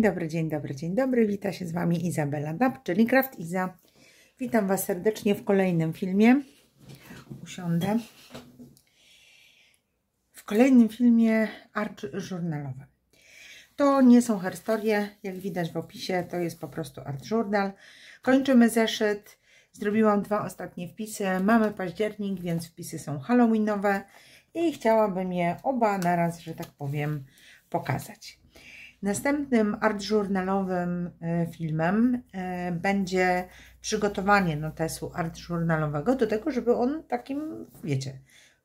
dobry, dzień dobry, dzień dobry. Wita się z Wami Izabela Dab, czyli Kraft Iza. Witam Was serdecznie w kolejnym filmie. Usiądę. W kolejnym filmie arcz żurnalowy. To nie są herstorie, jak widać w opisie, to jest po prostu art journal. Kończymy zeszyt. Zrobiłam dwa ostatnie wpisy. Mamy październik, więc wpisy są halloweenowe i chciałabym je oba na raz, że tak powiem, pokazać. Następnym art journalowym e, filmem e, będzie przygotowanie notesu art journalowego do tego, żeby on takim, wiecie,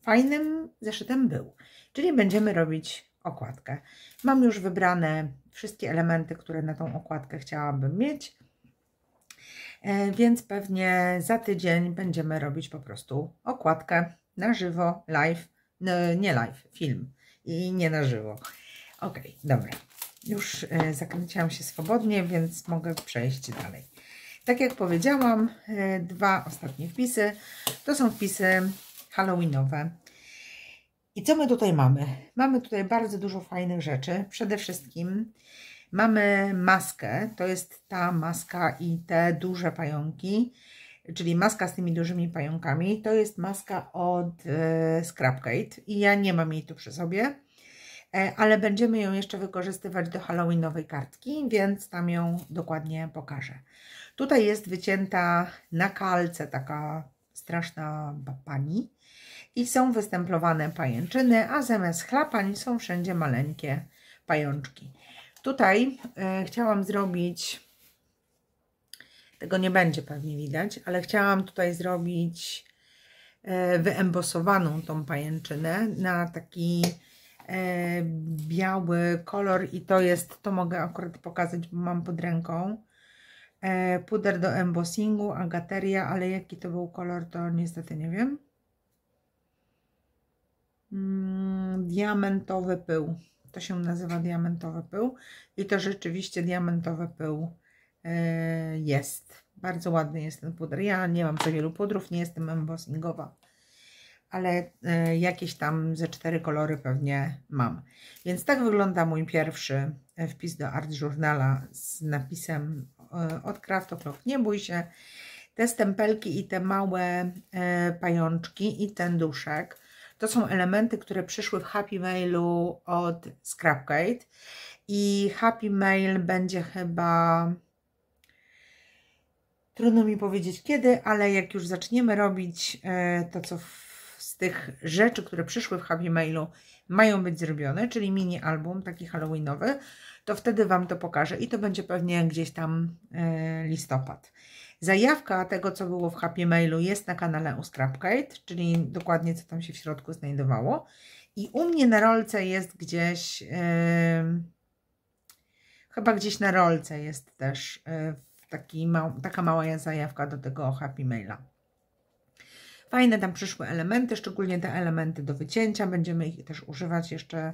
fajnym zeszytem był. Czyli będziemy robić okładkę. Mam już wybrane wszystkie elementy, które na tą okładkę chciałabym mieć, e, więc pewnie za tydzień będziemy robić po prostu okładkę na żywo, live, nie live, film i nie na żywo. Ok, dobra już e, zakręciłam się swobodnie, więc mogę przejść dalej. Tak jak powiedziałam, e, dwa ostatnie wpisy to są wpisy halloweenowe. I co my tutaj mamy? Mamy tutaj bardzo dużo fajnych rzeczy. Przede wszystkim mamy maskę, to jest ta maska i te duże pająki, czyli maska z tymi dużymi pająkami. To jest maska od e, Scrapgate i ja nie mam jej tu przy sobie E, ale będziemy ją jeszcze wykorzystywać do halloweenowej kartki, więc tam ją dokładnie pokażę. Tutaj jest wycięta na kalce taka straszna pani i są wystemplowane pajęczyny, a zamiast chlapań są wszędzie maleńkie pajączki. Tutaj e, chciałam zrobić, tego nie będzie pewnie widać, ale chciałam tutaj zrobić y, wyembosowaną tą pajęczynę na taki E, biały kolor i to jest, to mogę akurat pokazać, bo mam pod ręką e, puder do embossingu, agateria, ale jaki to był kolor to niestety nie wiem mm, diamentowy pył to się nazywa diamentowy pył i to rzeczywiście diamentowy pył e, jest bardzo ładny jest ten puder, ja nie mam za wielu pudrów, nie jestem embossingowa ale e, jakieś tam ze cztery kolory pewnie mam. Więc tak wygląda mój pierwszy e, wpis do Art Journala z napisem e, od Craft O'Clock. Nie bój się. Te stempelki i te małe pajączki i ten duszek to są elementy, które przyszły w Happy Mailu od Scrapkate i Happy Mail będzie chyba... Trudno mi powiedzieć kiedy, ale jak już zaczniemy robić to, co w z tych rzeczy, które przyszły w Happy Mailu, mają być zrobione, czyli mini album taki halloweenowy, to wtedy Wam to pokażę i to będzie pewnie gdzieś tam e, listopad. Zajawka tego, co było w Happy Mailu jest na kanale Ustrapkate, czyli dokładnie co tam się w środku znajdowało. I u mnie na rolce jest gdzieś, yy, chyba gdzieś na rolce jest też yy, taki taka mała zajawka do tego Happy Maila. Fajne tam przyszły elementy, szczególnie te elementy do wycięcia. Będziemy ich też używać jeszcze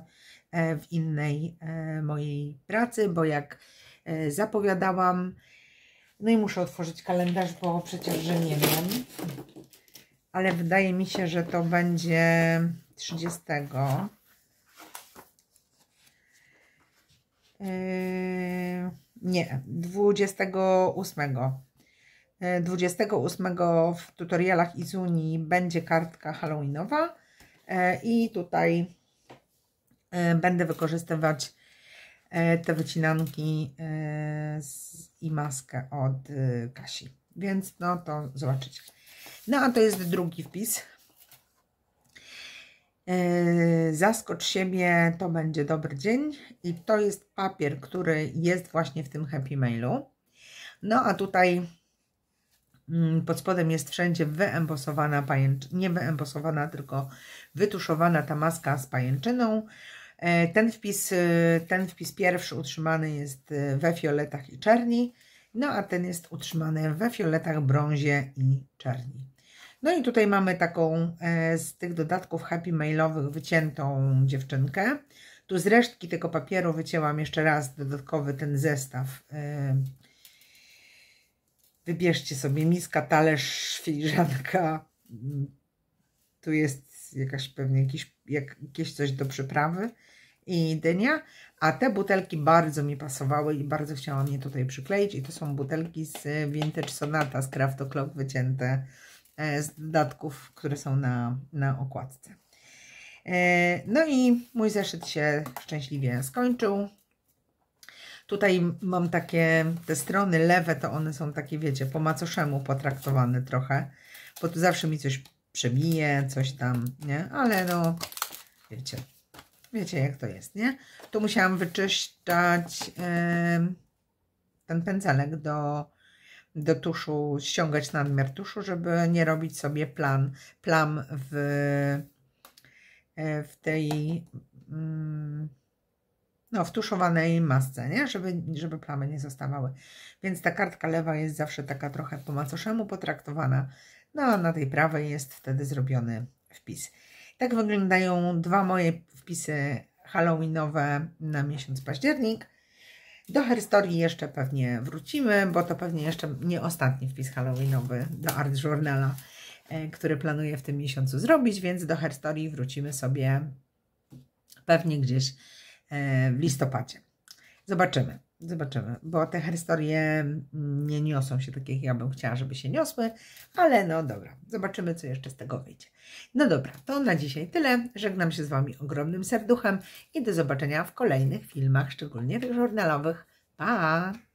e, w innej e, mojej pracy, bo jak e, zapowiadałam, no i muszę otworzyć kalendarz, bo przecież, że nie wiem, ale wydaje mi się, że to będzie 30. Yy, nie, 28 28 w tutorialach Izuni będzie kartka halloweenowa e, i tutaj e, będę wykorzystywać e, te wycinanki i maskę od Kasi. Więc no to zobaczycie. No a to jest drugi wpis. Zaskocz siebie, to będzie dobry dzień. I to jest papier, który jest właśnie w tym happy mailu. No a tutaj Mm, pod spodem jest wszędzie wyembosowana nie wyembosowana, tylko wytuszowana ta maska z pajęczyną. E, ten wpis, y, ten wpis pierwszy utrzymany jest y, we fioletach i czerni, no a ten jest utrzymany we fioletach, brązie i czerni. No i tutaj mamy taką e, z tych dodatków happy mailowych wyciętą dziewczynkę. Tu z resztki tego papieru wycięłam jeszcze raz dodatkowy ten zestaw e, Wybierzcie sobie miska, talerz, filiżanka. Mhm. Tu jest jakaś pewnie jakiś, jak, jakieś coś do przyprawy i dynia. A te butelki bardzo mi pasowały i bardzo chciałam je tutaj przykleić. I to są butelki z Vintage Sonata z Craft O'Clock wycięte e, z dodatków, które są na, na okładce. E, no i mój zeszyt się szczęśliwie skończył. Tutaj mam takie, te strony lewe, to one są takie, wiecie, po macoszemu potraktowane trochę, bo tu zawsze mi coś przebije, coś tam, nie? Ale no, wiecie, wiecie jak to jest, nie? Tu musiałam wyczyszczać yy, ten pędzelek do, do tuszu, ściągać nadmiar tuszu, żeby nie robić sobie plan, plam w, e, w tej... Yy, no, w tuszowanej masce, nie? Żeby, żeby plamy nie zostawały. Więc ta kartka lewa jest zawsze taka trochę po macoszemu potraktowana, no a na tej prawej jest wtedy zrobiony wpis. Tak wyglądają dwa moje wpisy halloweenowe na miesiąc październik. Do herstorii jeszcze pewnie wrócimy, bo to pewnie jeszcze nie ostatni wpis halloweenowy do Art Journala, e, który planuję w tym miesiącu zrobić, więc do herstorii wrócimy sobie pewnie gdzieś E, w listopadzie. Zobaczymy, zobaczymy, bo te historie mm, nie niosą się tak, jak ja bym chciała, żeby się niosły, ale no dobra, zobaczymy, co jeszcze z tego wyjdzie. No dobra, to na dzisiaj tyle. Żegnam się z Wami ogromnym serduchem i do zobaczenia w kolejnych filmach, szczególnie tych żurnalowych. Pa!